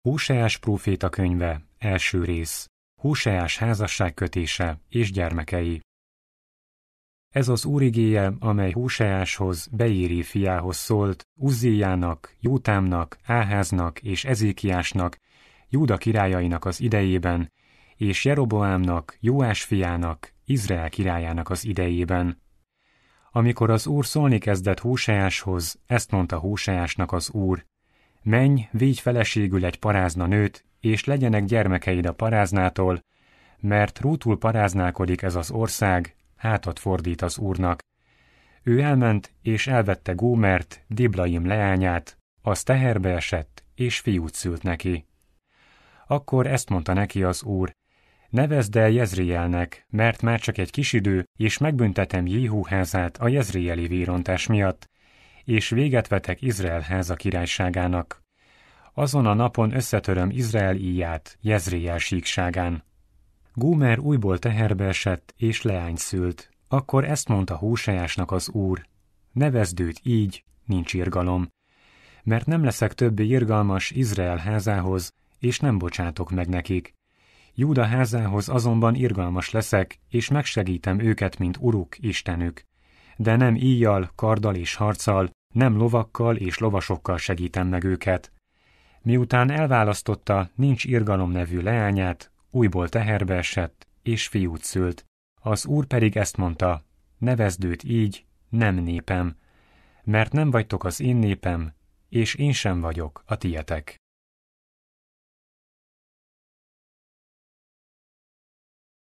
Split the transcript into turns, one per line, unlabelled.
Húseás próféta könyve, első rész, Húseás házasság kötése és gyermekei. Ez az úrigéje, amely Húseáshoz, Beéri fiához szólt, Uzziának, Jótámnak, Áháznak és Ezékiásnak, Júda királyainak az idejében, és Jeroboámnak, Jóás fiának, Izrael királyának az idejében. Amikor az úr szólni kezdett Húseáshoz, ezt mondta Húseásnak az úr, Menj, vígy feleségül egy parázna nőt, és legyenek gyermekeid a paráznától, mert rútul paráználkodik ez az ország, hátat fordít az úrnak. Ő elment, és elvette Gómert, Diblaim leányát, az teherbe esett, és fiút szült neki. Akkor ezt mondta neki az úr, nevezd el Jezrielnek, mert már csak egy kis idő, és megbüntetem Jéhú házát a Jezrieli vérontás miatt, és véget vetek Izrael háza királyságának. Azon a napon összetöröm Izrael íját, Jezréjel síkságán. Gúmer újból teherbe esett, és leány szült. Akkor ezt mondta Hósejásnak az úr. Nevezd őt így, nincs irgalom. Mert nem leszek többé irgalmas Izrael házához, és nem bocsátok meg nekik. Júda házához azonban irgalmas leszek, és megsegítem őket, mint uruk, istenük. De nem íjjal, karddal és harccal, nem lovakkal és lovasokkal segítem meg őket. Miután elválasztotta Nincs Irgalom nevű leányát, újból teherbe esett, és fiút szült. Az úr pedig ezt mondta, nevezd őt így, nem népem, mert nem vagytok az én népem, és én sem vagyok a tietek.